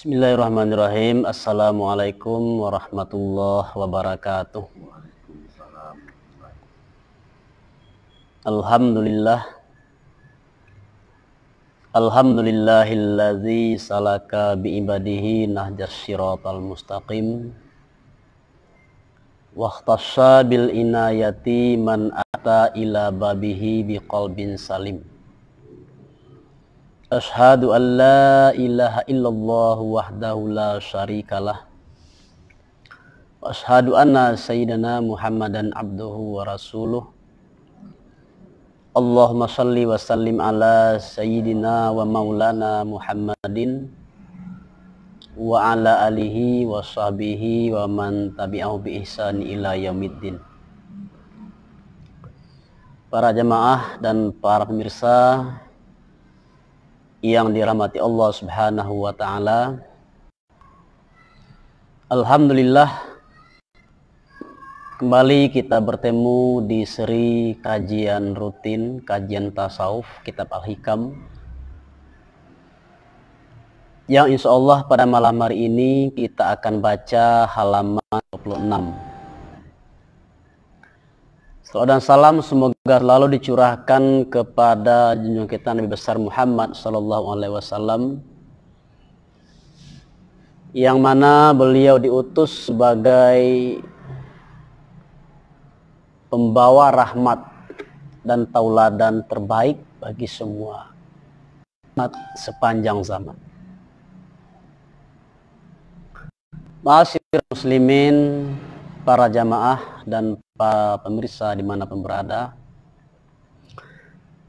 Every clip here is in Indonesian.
Bismillahirrahmanirrahim. Assalamualaikum warahmatullahi wabarakatuh. Alhamdulillah. Alhamdulillahilladzi salaka biibadihi nahjas siratal mustaqim. Wahtassa bil inayati man ata ila babihi biqalbin salim. Ashadu an la ilaha illallah wahdahu la syarikalah Wa ashadu anna sayyidana muhammadan abduhu wa rasuluh Allahumma salli wa sallim ala sayyidina wa maulana muhammadin Wa ala alihi wa sahbihi wa man tabi'ahu bi ihsan ila yaumiddin Para jemaah dan para pemirsa Para pemirsa yang dirahmati Allah Subhanahu wa taala. Alhamdulillah kembali kita bertemu di seri kajian rutin kajian tasawuf kitab Al-Hikam yang insya Allah pada malam hari ini kita akan baca halaman 26. Salam dan salam semoga lalu dicurahkan kepada junjung kita Nabi besar Muhammad sallallahu alaihi wasallam yang mana beliau diutus sebagai pembawa rahmat dan tauladan terbaik bagi semua umat sepanjang zaman. Masih muslimin para jamaah dan para pemirsa dimanapun berada.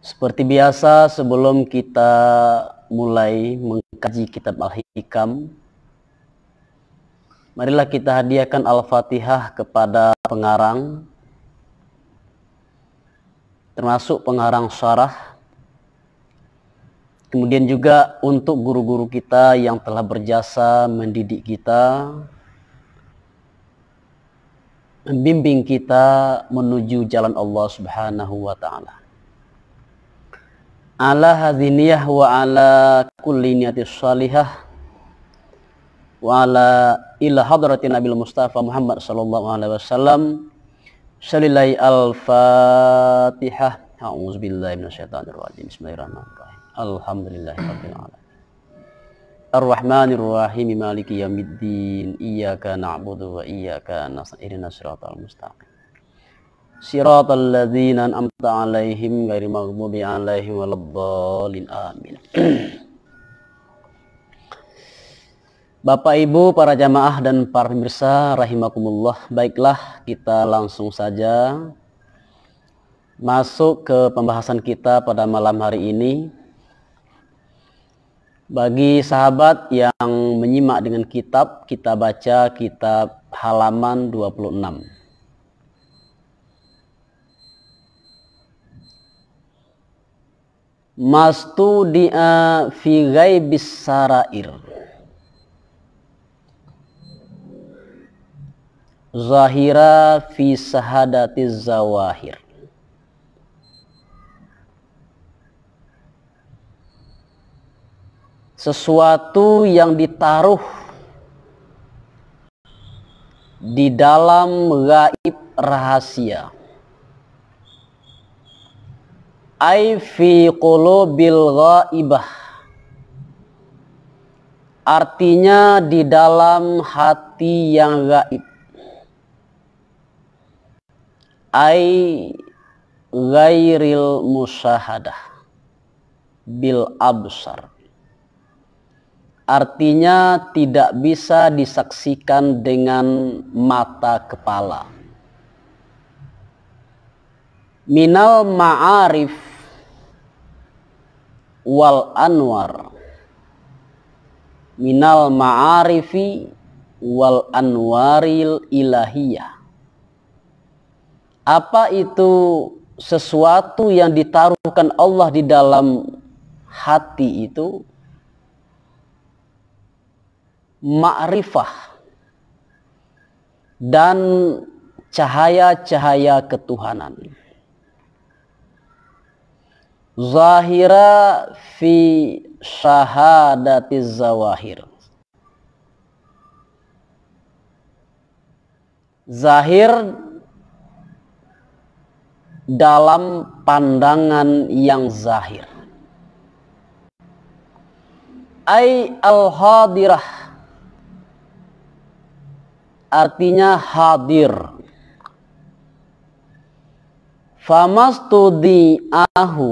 Seperti biasa sebelum kita mulai mengkaji kitab Al-Hikam, marilah kita hadiahkan Al-Fatihah kepada pengarang, termasuk pengarang syarah, kemudian juga untuk guru-guru kita yang telah berjasa mendidik kita, membimbing kita menuju jalan Allah Subhanahu wa taala. Ala hadziniyah wa ala kulli niyati salihah wa ala ila hadrati Nabi Mustafa Muhammad sallallahu alaihi wasallam. Salilai al-Fatihah. A'udzubillahi minasyaitonir rajim. Bismillahirrahmanirrahim. Alhamdulillahirabbil alamin. الرحمن الرحيم مالك يوم الدين إياك نعبد وإياك نستعين صراط المستقيم صراط الذين أنعمت عليهم غير المغضوب عليهم ولا الضالين آمين Bapak Ibu, para jamaah dan para pemirsa rahimakumullah. Baiklah, kita langsung saja masuk ke pembahasan kita pada malam hari ini bagi sahabat yang menyimak dengan kitab, kita baca kitab halaman 26. dia fi ghaibis sarair. Zahira fi sahadatiz zawahir. sesuatu yang ditaruh di dalam gaib rahasia ay fi qulubil ghaibah artinya di dalam hati yang gaib ay ghairil musahadah bil absar artinya tidak bisa disaksikan dengan mata kepala. Minal ma'arif wal anwar. Minal ma'arifi wal anwaril ilahiyah. Apa itu sesuatu yang ditaruhkan Allah di dalam hati itu ma'rifah dan cahaya-cahaya ketuhanan. Zahira fi syahadati zawahir. Zahir dalam pandangan yang zahir. Ay al-hadirah artinya hadir. Famastudi'ahu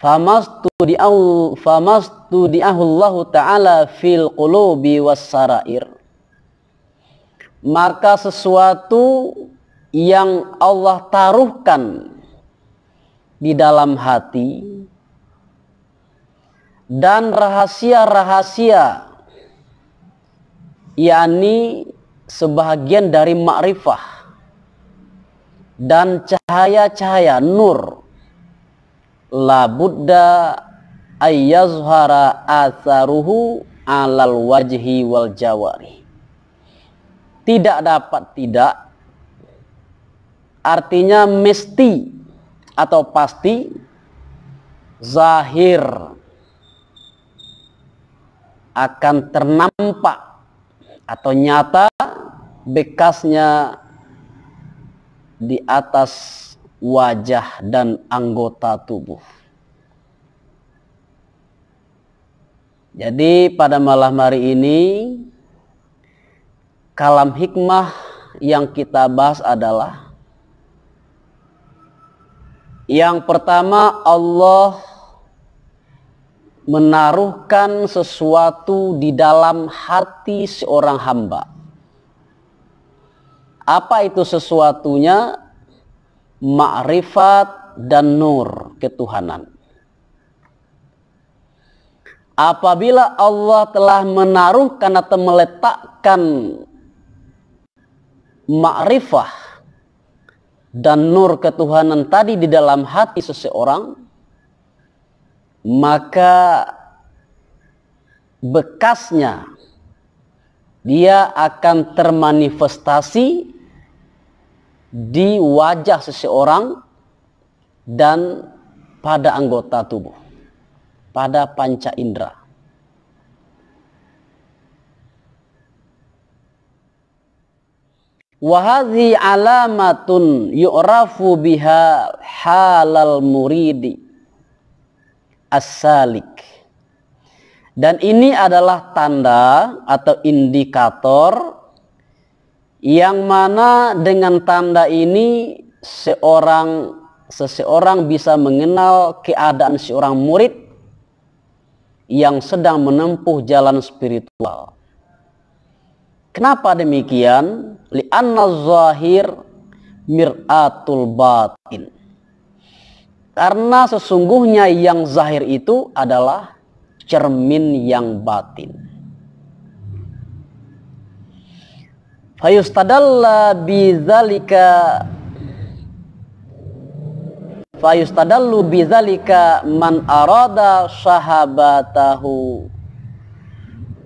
Famastudi'ahu Famastudi'ahu Allah Ta'ala fil qulubi was sarair Maka sesuatu yang Allah taruhkan di dalam hati dan rahasia-rahasia yakni sebahagian dari makrifah dan cahaya-cahaya nur buddha ayyazhara atharuhu alal wajhi wal jawari tidak dapat tidak artinya mesti atau pasti zahir akan ternampak atau nyata bekasnya di atas wajah dan anggota tubuh. Jadi pada malam hari ini kalam hikmah yang kita bahas adalah yang pertama Allah menaruhkan sesuatu di dalam hati seorang hamba. Apa itu sesuatunya? Ma'rifat dan nur, ketuhanan. Apabila Allah telah menaruhkan atau meletakkan ma'rifah dan nur ketuhanan tadi di dalam hati seseorang, maka bekasnya dia akan termanifestasi di wajah seseorang dan pada anggota tubuh, pada panca indera. Wahadi alamatun yu'rafu biha halal muridi as-salik. Dan ini adalah tanda atau indikator yang mana dengan tanda ini seorang seseorang bisa mengenal keadaan seorang murid yang sedang menempuh jalan spiritual. Kenapa demikian? Li'anna zahir mir'atul batin. Karena sesungguhnya yang zahir itu adalah cermin yang batin. Fayustadalla bizalika Fayustadallu bizalika man arada sahabatahu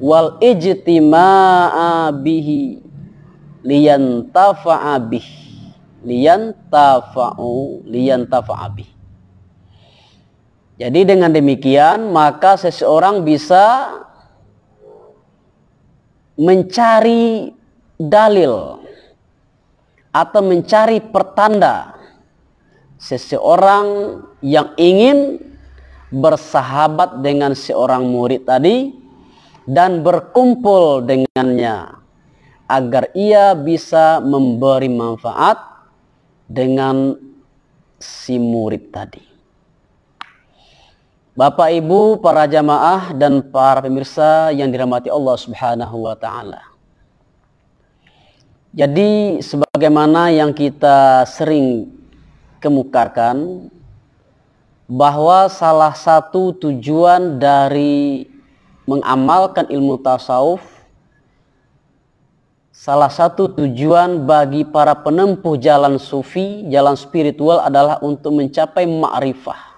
wal ijtima'a bihi liyantafa'a bihi liyantafa'u liyantafa'a bihi jadi dengan demikian maka seseorang bisa mencari dalil atau mencari pertanda seseorang yang ingin bersahabat dengan seorang murid tadi dan berkumpul dengannya agar ia bisa memberi manfaat dengan si murid tadi. Bapak Ibu, para jamaah dan para pemirsa yang dirahmati Allah Subhanahu wa taala. Jadi sebagaimana yang kita sering kemukakan bahwa salah satu tujuan dari mengamalkan ilmu tasawuf salah satu tujuan bagi para penempuh jalan sufi, jalan spiritual adalah untuk mencapai ma'rifah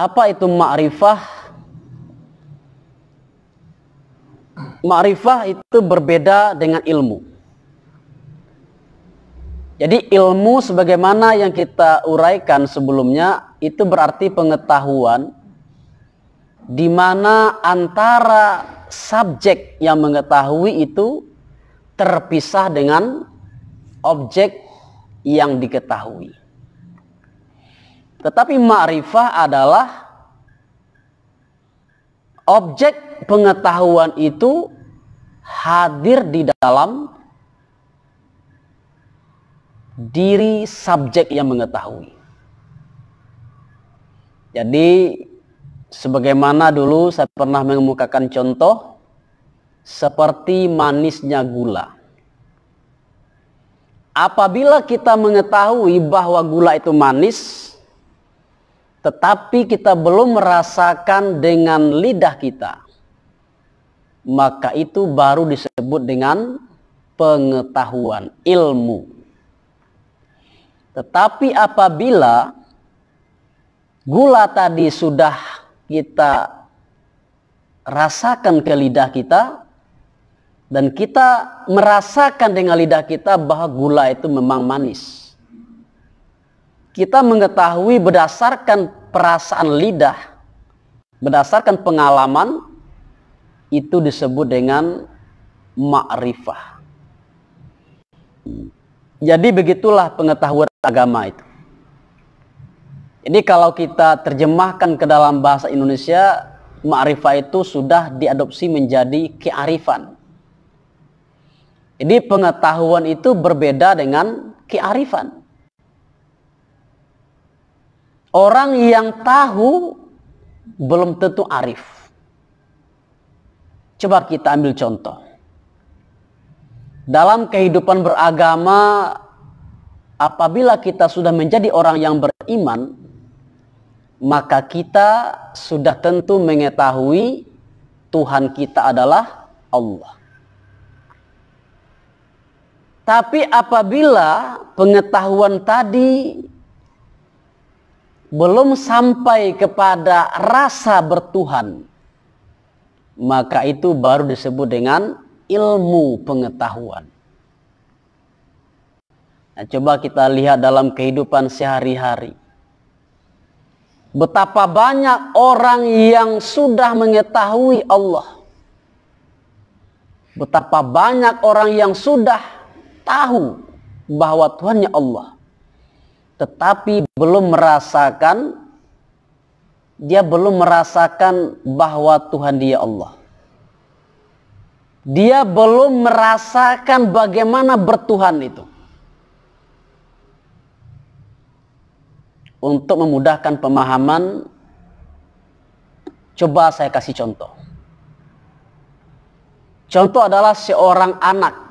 Apa itu ma'rifah? Ma'rifah itu berbeda dengan ilmu. Jadi ilmu sebagaimana yang kita uraikan sebelumnya itu berarti pengetahuan di mana antara subjek yang mengetahui itu terpisah dengan objek yang diketahui. Tetapi ma'rifah adalah objek pengetahuan itu hadir di dalam diri subjek yang mengetahui. Jadi sebagaimana dulu saya pernah mengemukakan contoh seperti manisnya gula. Apabila kita mengetahui bahwa gula itu manis, tetapi kita belum merasakan dengan lidah kita, maka itu baru disebut dengan pengetahuan, ilmu. Tetapi apabila gula tadi sudah kita rasakan ke lidah kita dan kita merasakan dengan lidah kita bahwa gula itu memang manis kita mengetahui berdasarkan perasaan lidah, berdasarkan pengalaman, itu disebut dengan ma'rifah. Jadi begitulah pengetahuan agama itu. Jadi kalau kita terjemahkan ke dalam bahasa Indonesia, ma'rifah itu sudah diadopsi menjadi kearifan. Jadi pengetahuan itu berbeda dengan kearifan. Orang yang tahu belum tentu arif. Coba kita ambil contoh. Dalam kehidupan beragama, apabila kita sudah menjadi orang yang beriman, maka kita sudah tentu mengetahui Tuhan kita adalah Allah. Tapi apabila pengetahuan tadi belum sampai kepada rasa bertuhan, maka itu baru disebut dengan ilmu pengetahuan. Nah, coba kita lihat dalam kehidupan sehari-hari. Betapa banyak orang yang sudah mengetahui Allah. Betapa banyak orang yang sudah tahu bahwa Tuhannya Allah tetapi belum merasakan dia belum merasakan bahwa Tuhan dia Allah. Dia belum merasakan bagaimana bertuhan itu. Untuk memudahkan pemahaman, coba saya kasih contoh. Contoh adalah seorang anak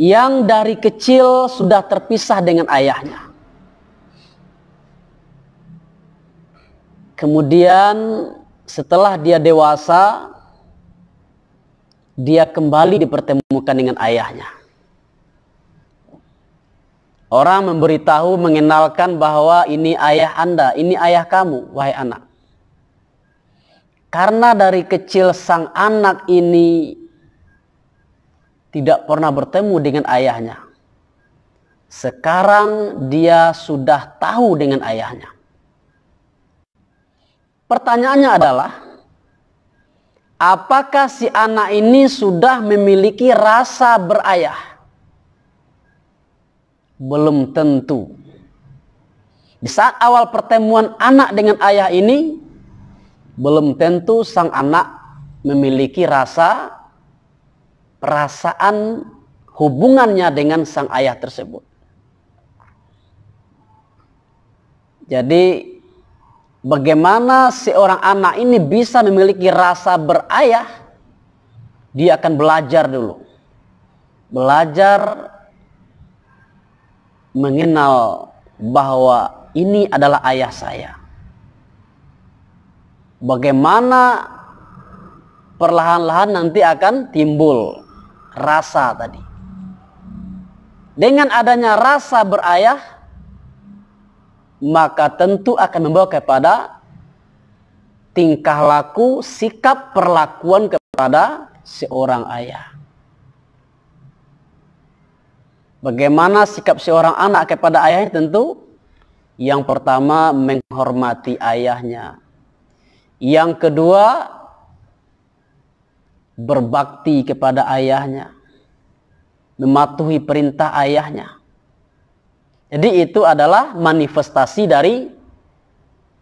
yang dari kecil sudah terpisah dengan ayahnya. Kemudian setelah dia dewasa, dia kembali dipertemukan dengan ayahnya. Orang memberitahu, mengenalkan bahwa ini ayah Anda, ini ayah kamu, wahai anak. Karena dari kecil sang anak ini tidak pernah bertemu dengan ayahnya. Sekarang dia sudah tahu dengan ayahnya. Pertanyaannya adalah, apakah si anak ini sudah memiliki rasa berayah? Belum tentu. Di saat awal pertemuan anak dengan ayah ini, belum tentu sang anak memiliki rasa perasaan hubungannya dengan sang ayah tersebut. Jadi bagaimana seorang anak ini bisa memiliki rasa berayah? Dia akan belajar dulu. Belajar mengenal bahwa ini adalah ayah saya. Bagaimana perlahan-lahan nanti akan timbul rasa tadi. Dengan adanya rasa berayah, maka tentu akan membawa kepada tingkah laku, sikap perlakuan kepada seorang ayah. Bagaimana sikap seorang anak kepada ayahnya tentu yang pertama menghormati ayahnya. Yang kedua berbakti kepada ayahnya, mematuhi perintah ayahnya. Jadi itu adalah manifestasi dari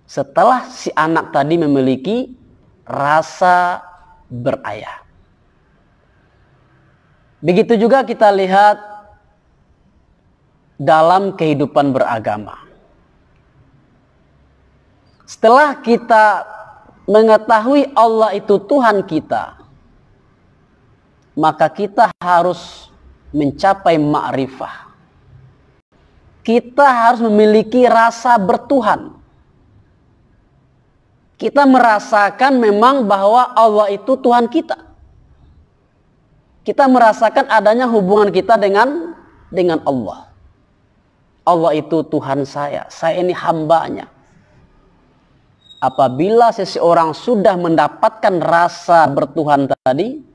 setelah si anak tadi memiliki rasa berayah. Begitu juga kita lihat dalam kehidupan beragama. Setelah kita mengetahui Allah itu Tuhan kita, maka kita harus mencapai ma'rifah. Kita harus memiliki rasa bertuhan. Kita merasakan memang bahwa Allah itu Tuhan kita. Kita merasakan adanya hubungan kita dengan dengan Allah. Allah itu Tuhan saya, saya ini hambanya. Apabila seseorang sudah mendapatkan rasa bertuhan tadi,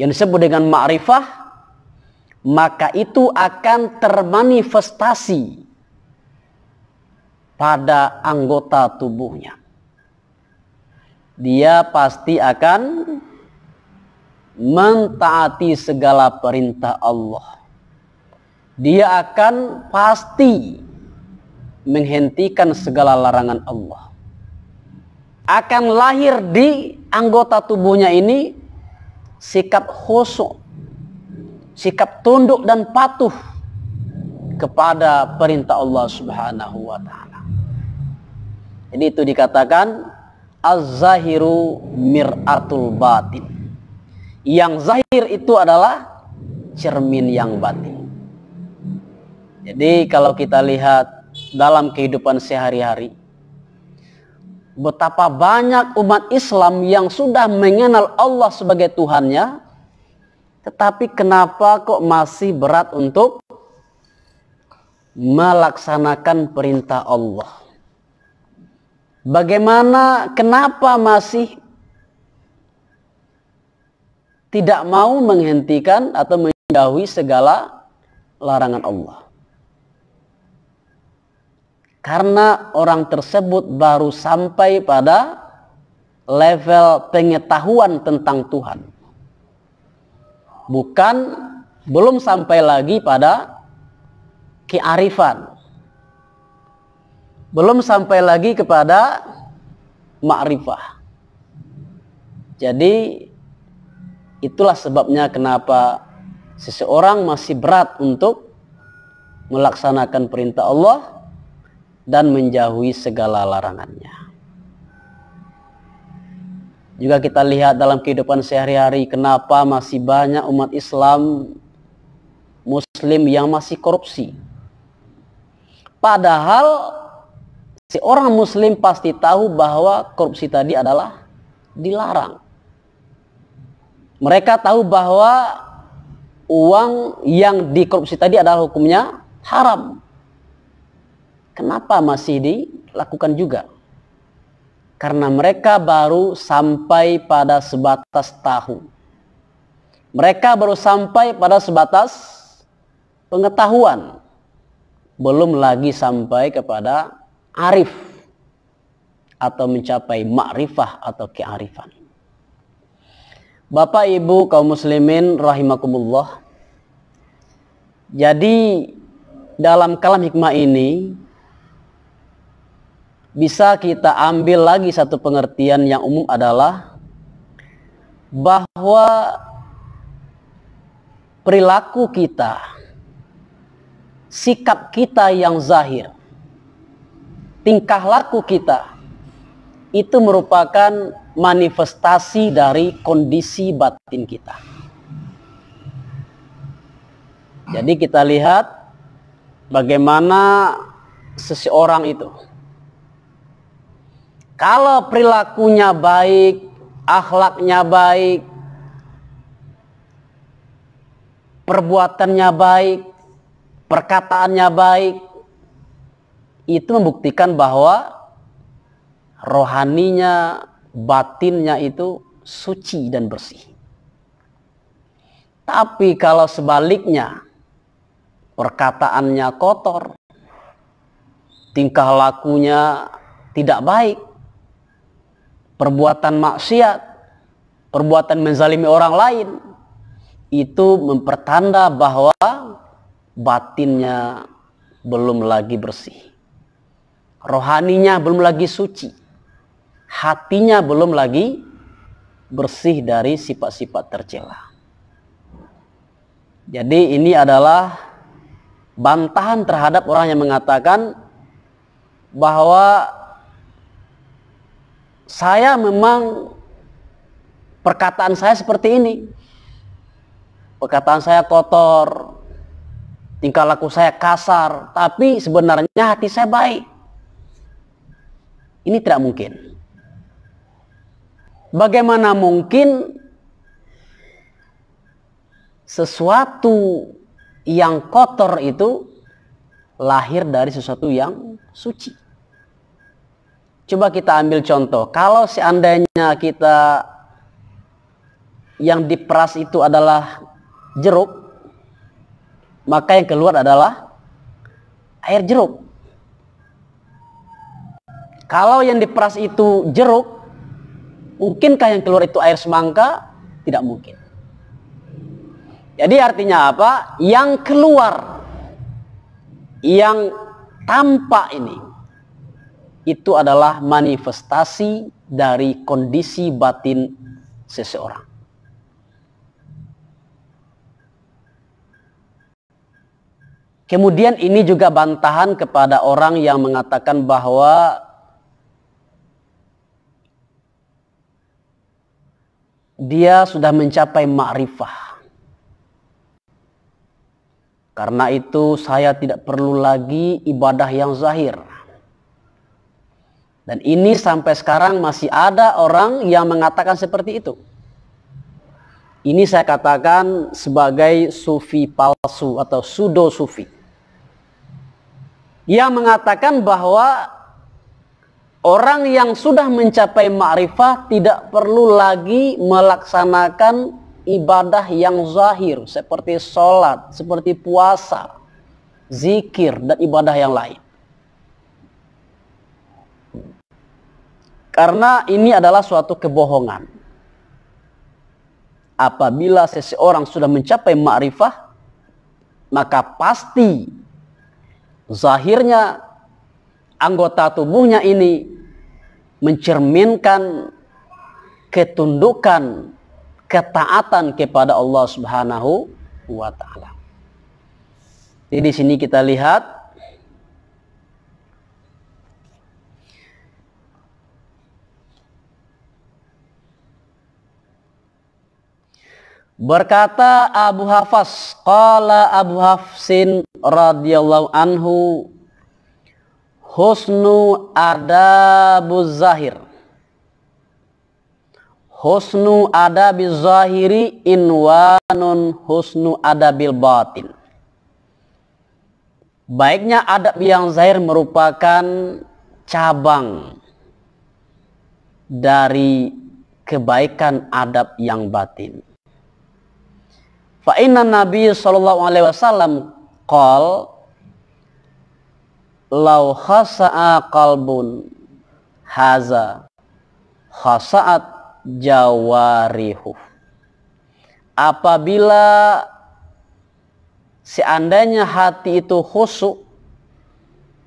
yang disebut dengan ma'rifah maka itu akan termanifestasi pada anggota tubuhnya dia pasti akan mentaati segala perintah Allah dia akan pasti menghentikan segala larangan Allah akan lahir di anggota tubuhnya ini sikap khusyuk, sikap tunduk dan patuh kepada perintah Allah Subhanahu wa taala. Ini itu dikatakan az-zahiru mir'atul batin. Yang zahir itu adalah cermin yang batin. Jadi kalau kita lihat dalam kehidupan sehari-hari betapa banyak umat Islam yang sudah mengenal Allah sebagai Tuhannya, tetapi kenapa kok masih berat untuk melaksanakan perintah Allah? Bagaimana, kenapa masih tidak mau menghentikan atau menjauhi segala larangan Allah? Karena orang tersebut baru sampai pada level pengetahuan tentang Tuhan. Bukan belum sampai lagi pada kearifan. Belum sampai lagi kepada makrifah. Jadi itulah sebabnya kenapa seseorang masih berat untuk melaksanakan perintah Allah dan menjauhi segala larangannya. Juga kita lihat dalam kehidupan sehari-hari kenapa masih banyak umat Islam muslim yang masih korupsi. Padahal seorang muslim pasti tahu bahwa korupsi tadi adalah dilarang. Mereka tahu bahwa uang yang dikorupsi tadi adalah hukumnya haram. Kenapa masih dilakukan juga? Karena mereka baru sampai pada sebatas tahu. Mereka baru sampai pada sebatas pengetahuan. Belum lagi sampai kepada arif atau mencapai makrifah atau kearifan. Bapak Ibu kaum muslimin rahimakumullah. Jadi dalam kalam hikmah ini bisa kita ambil lagi satu pengertian yang umum adalah bahwa perilaku kita, sikap kita yang zahir, tingkah laku kita itu merupakan manifestasi dari kondisi batin kita. Jadi kita lihat bagaimana seseorang itu kalau perilakunya baik, akhlaknya baik, perbuatannya baik, perkataannya baik, itu membuktikan bahwa rohaninya, batinnya itu suci dan bersih. Tapi kalau sebaliknya, perkataannya kotor, tingkah lakunya tidak baik, perbuatan maksiat, perbuatan menzalimi orang lain, itu mempertanda bahwa batinnya belum lagi bersih. Rohaninya belum lagi suci. Hatinya belum lagi bersih dari sifat-sifat tercela. Jadi ini adalah bantahan terhadap orang yang mengatakan bahwa saya memang perkataan saya seperti ini. Perkataan saya kotor, tingkah laku saya kasar, tapi sebenarnya hati saya baik. Ini tidak mungkin. Bagaimana mungkin sesuatu yang kotor itu lahir dari sesuatu yang suci? Coba kita ambil contoh. Kalau seandainya kita yang diperas itu adalah jeruk, maka yang keluar adalah air jeruk. Kalau yang diperas itu jeruk, mungkinkah yang keluar itu air semangka? Tidak mungkin. Jadi artinya apa? Yang keluar, yang tampak ini, itu adalah manifestasi dari kondisi batin seseorang. Kemudian ini juga bantahan kepada orang yang mengatakan bahwa dia sudah mencapai makrifah. Karena itu saya tidak perlu lagi ibadah yang zahir. Dan ini sampai sekarang masih ada orang yang mengatakan seperti itu. Ini saya katakan sebagai sufi palsu atau sudo sufi. Yang mengatakan bahwa orang yang sudah mencapai ma'rifah tidak perlu lagi melaksanakan ibadah yang zahir seperti sholat, seperti puasa, zikir dan ibadah yang lain. Karena ini adalah suatu kebohongan. Apabila seseorang sudah mencapai ma'rifah, maka pasti zahirnya anggota tubuhnya ini mencerminkan ketundukan ketaatan kepada Allah Subhanahu wa taala. Jadi di sini kita lihat Berkata Abu Hafas, qala Abu Hafsin radhiyallahu anhu Husnu adabuz zahir. Husnu adabiz zahiri inwanun husnu adabil batin. Baiknya adab yang zahir merupakan cabang dari kebaikan adab yang batin. Fa inna Nabi sallallahu alaihi wasallam qol lau khasa'a qalbun haza khasa'at jawarihu apabila seandainya hati itu khusuk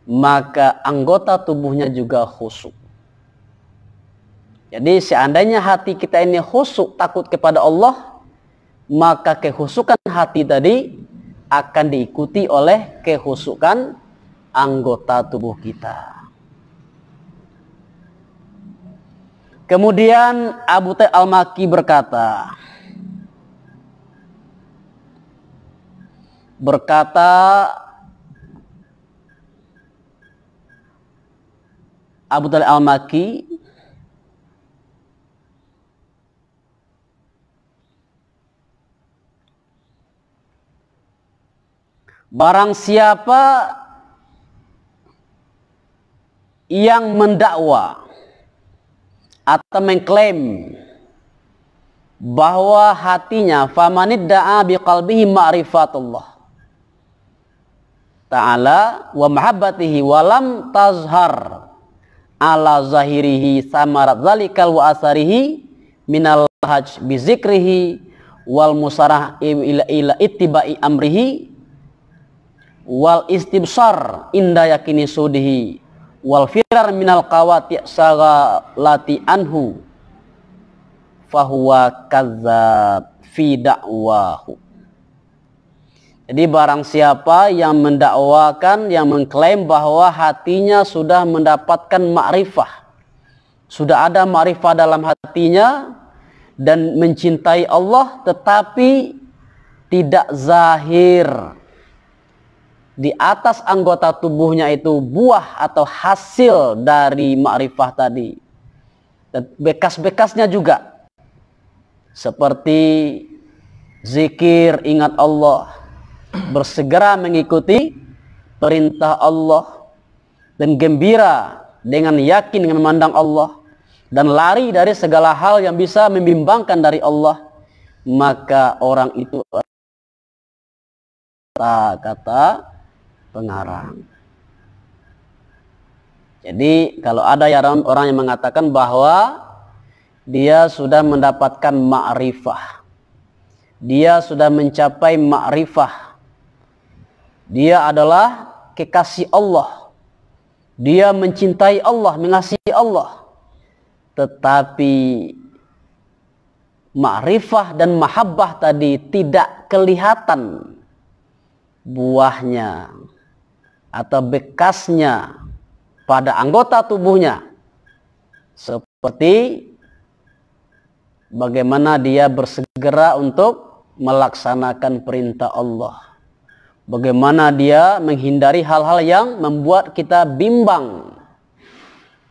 maka anggota tubuhnya juga khusuk jadi seandainya hati kita ini khusuk takut kepada Allah maka kehusukan hati tadi akan diikuti oleh kehusukan anggota tubuh kita. Kemudian Abu Teh al-Maki berkata, berkata Abu Talib al-Maki Barang siapa yang mendakwa atau mengklaim bahwa hatinya famanid da'a biqalbihi ma'rifatullah ta'ala wa mahabbatihi walam tazhar ala zahirihi samarat zalikal wa asarihi minal haj bizikrihi wal musarah ila, ila ittiba'i amrihi wal istibsar inda yakini sudihi wal firar minal qawati sagalati anhu fahuwa kazzab fi da'wahu jadi barang siapa yang mendakwakan yang mengklaim bahwa hatinya sudah mendapatkan ma'rifah sudah ada ma'rifah dalam hatinya dan mencintai Allah tetapi tidak zahir di atas anggota tubuhnya itu buah atau hasil dari ma'rifah tadi. bekas-bekasnya juga. Seperti zikir, ingat Allah. Bersegera mengikuti perintah Allah. Dan gembira dengan yakin dengan memandang Allah. Dan lari dari segala hal yang bisa membimbangkan dari Allah. Maka orang itu kata-kata pengarang. Jadi kalau ada yang orang yang mengatakan bahwa dia sudah mendapatkan ma'rifah. Dia sudah mencapai ma'rifah. Dia adalah kekasih Allah. Dia mencintai Allah, mengasihi Allah. Tetapi ma'rifah dan mahabbah tadi tidak kelihatan buahnya atau bekasnya pada anggota tubuhnya seperti bagaimana dia bersegera untuk melaksanakan perintah Allah bagaimana dia menghindari hal-hal yang membuat kita bimbang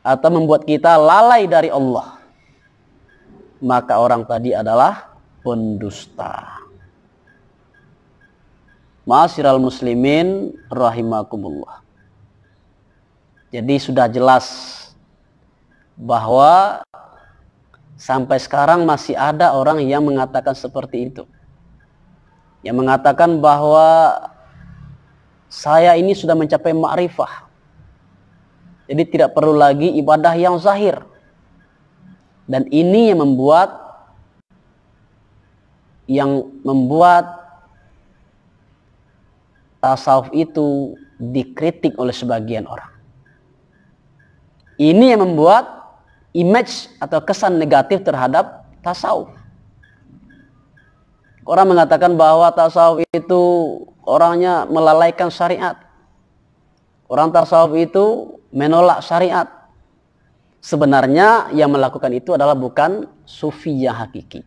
atau membuat kita lalai dari Allah maka orang tadi adalah pendusta Ma'asyiral muslimin rahimakumullah. Jadi sudah jelas bahwa sampai sekarang masih ada orang yang mengatakan seperti itu. Yang mengatakan bahwa saya ini sudah mencapai ma'rifah. Jadi tidak perlu lagi ibadah yang zahir. Dan ini yang membuat yang membuat tasawuf itu dikritik oleh sebagian orang. Ini yang membuat image atau kesan negatif terhadap tasawuf. Orang mengatakan bahwa tasawuf itu orangnya melalaikan syariat. Orang tasawuf itu menolak syariat. Sebenarnya yang melakukan itu adalah bukan sufi yang hakiki.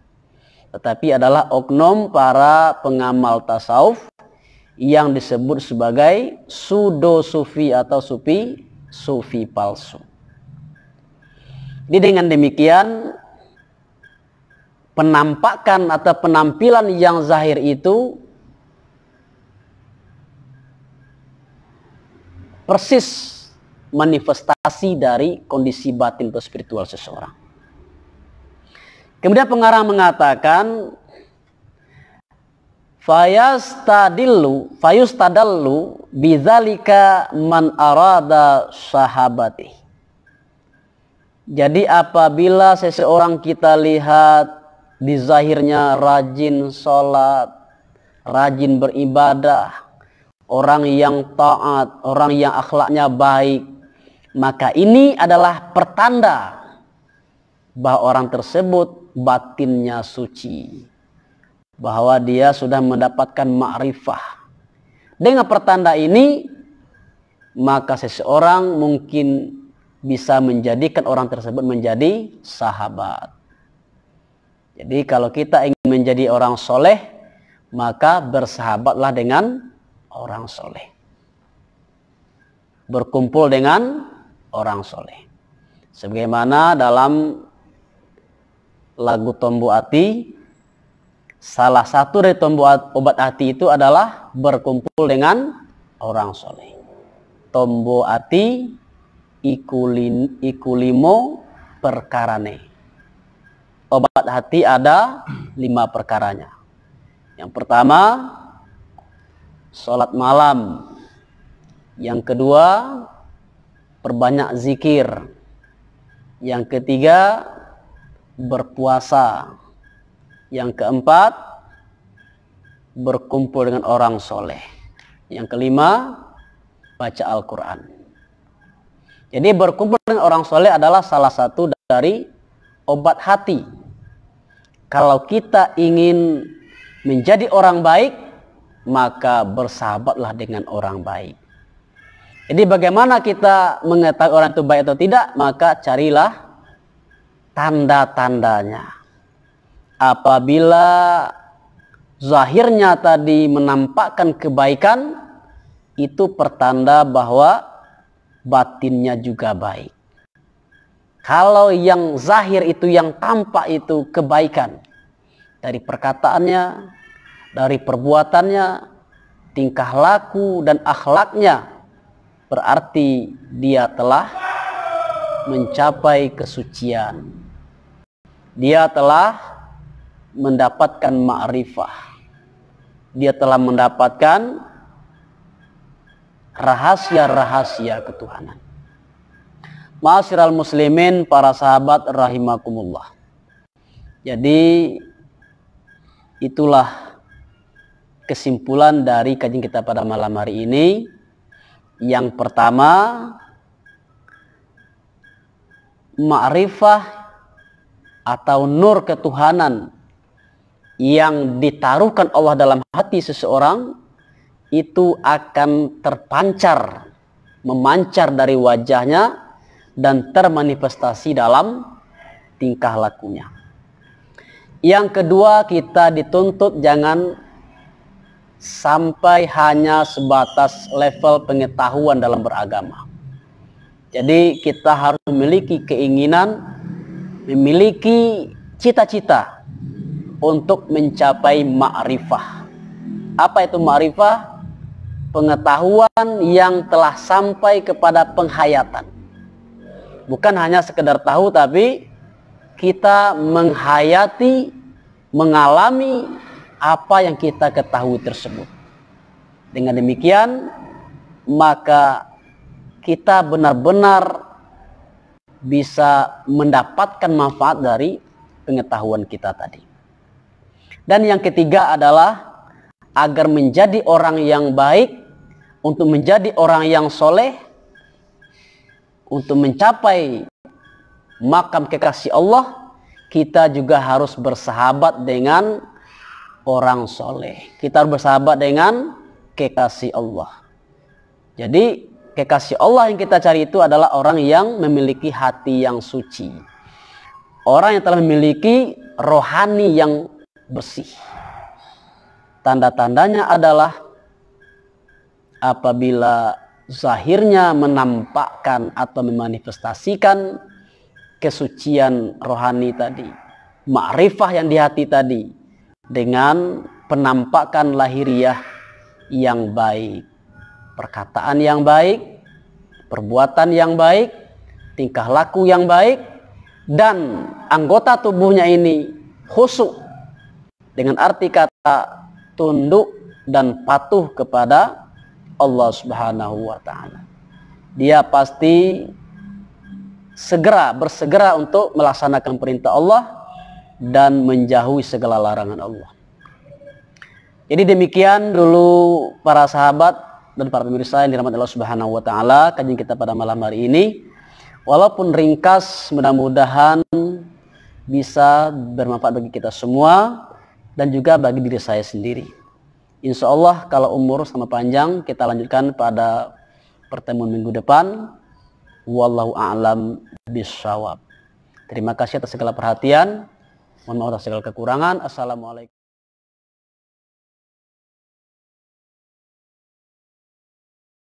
Tetapi adalah oknum para pengamal tasawuf yang disebut sebagai sudo sufi atau sufi sufi palsu. Jadi dengan demikian penampakan atau penampilan yang zahir itu persis manifestasi dari kondisi batin atau spiritual seseorang. Kemudian pengarang mengatakan fayastadillu fayustadallu bidzalika man arada sahabati jadi apabila seseorang kita lihat di zahirnya rajin sholat, rajin beribadah, orang yang taat, orang yang akhlaknya baik, maka ini adalah pertanda bahwa orang tersebut batinnya suci bahwa dia sudah mendapatkan ma'rifah. Dengan pertanda ini, maka seseorang mungkin bisa menjadikan orang tersebut menjadi sahabat. Jadi kalau kita ingin menjadi orang soleh, maka bersahabatlah dengan orang soleh. Berkumpul dengan orang soleh. Sebagaimana dalam lagu Tombu Ati, Salah satu dari tombol obat hati itu adalah berkumpul dengan orang soleh. Tombo hati ikulin, ikulimo perkarane. Obat hati ada lima perkaranya. Yang pertama, sholat malam. Yang kedua, perbanyak zikir. Yang ketiga, berpuasa. Yang keempat, berkumpul dengan orang soleh. Yang kelima, baca Al-Quran. Jadi berkumpul dengan orang soleh adalah salah satu dari obat hati. Kalau kita ingin menjadi orang baik, maka bersahabatlah dengan orang baik. Jadi bagaimana kita mengetahui orang itu baik atau tidak? Maka carilah tanda-tandanya apabila zahirnya tadi menampakkan kebaikan itu pertanda bahwa batinnya juga baik. Kalau yang zahir itu yang tampak itu kebaikan dari perkataannya, dari perbuatannya, tingkah laku dan akhlaknya berarti dia telah mencapai kesucian. Dia telah mendapatkan ma'rifah. Dia telah mendapatkan rahasia-rahasia ketuhanan. Ma'asyiral muslimin, para sahabat rahimakumullah. Jadi itulah kesimpulan dari kajian kita pada malam hari ini. Yang pertama, ma'rifah atau nur ketuhanan yang ditaruhkan Allah dalam hati seseorang itu akan terpancar, memancar dari wajahnya dan termanifestasi dalam tingkah lakunya. Yang kedua, kita dituntut jangan sampai hanya sebatas level pengetahuan dalam beragama. Jadi kita harus memiliki keinginan, memiliki cita-cita untuk mencapai ma'rifah. Apa itu ma'rifah? Pengetahuan yang telah sampai kepada penghayatan. Bukan hanya sekedar tahu tapi kita menghayati, mengalami apa yang kita ketahui tersebut. Dengan demikian, maka kita benar-benar bisa mendapatkan manfaat dari pengetahuan kita tadi. Dan yang ketiga adalah agar menjadi orang yang baik, untuk menjadi orang yang soleh, untuk mencapai makam kekasih Allah, kita juga harus bersahabat dengan orang soleh. Kita harus bersahabat dengan kekasih Allah. Jadi kekasih Allah yang kita cari itu adalah orang yang memiliki hati yang suci. Orang yang telah memiliki rohani yang bersih. Tanda-tandanya adalah apabila zahirnya menampakkan atau memanifestasikan kesucian rohani tadi, ma'rifah yang di hati tadi dengan penampakan lahiriah yang baik, perkataan yang baik, perbuatan yang baik, tingkah laku yang baik dan anggota tubuhnya ini khusuk dengan arti kata tunduk dan patuh kepada Allah Subhanahu wa taala. Dia pasti segera bersegera untuk melaksanakan perintah Allah dan menjauhi segala larangan Allah. Jadi demikian dulu para sahabat dan para pemirsa yang dirahmati Allah Subhanahu wa taala kajian kita pada malam hari ini. Walaupun ringkas mudah-mudahan bisa bermanfaat bagi kita semua dan juga bagi diri saya sendiri. Insya Allah kalau umur sama panjang kita lanjutkan pada pertemuan minggu depan. Wallahu a'lam bishawab. Terima kasih atas segala perhatian. Mohon maaf atas segala kekurangan. Assalamualaikum.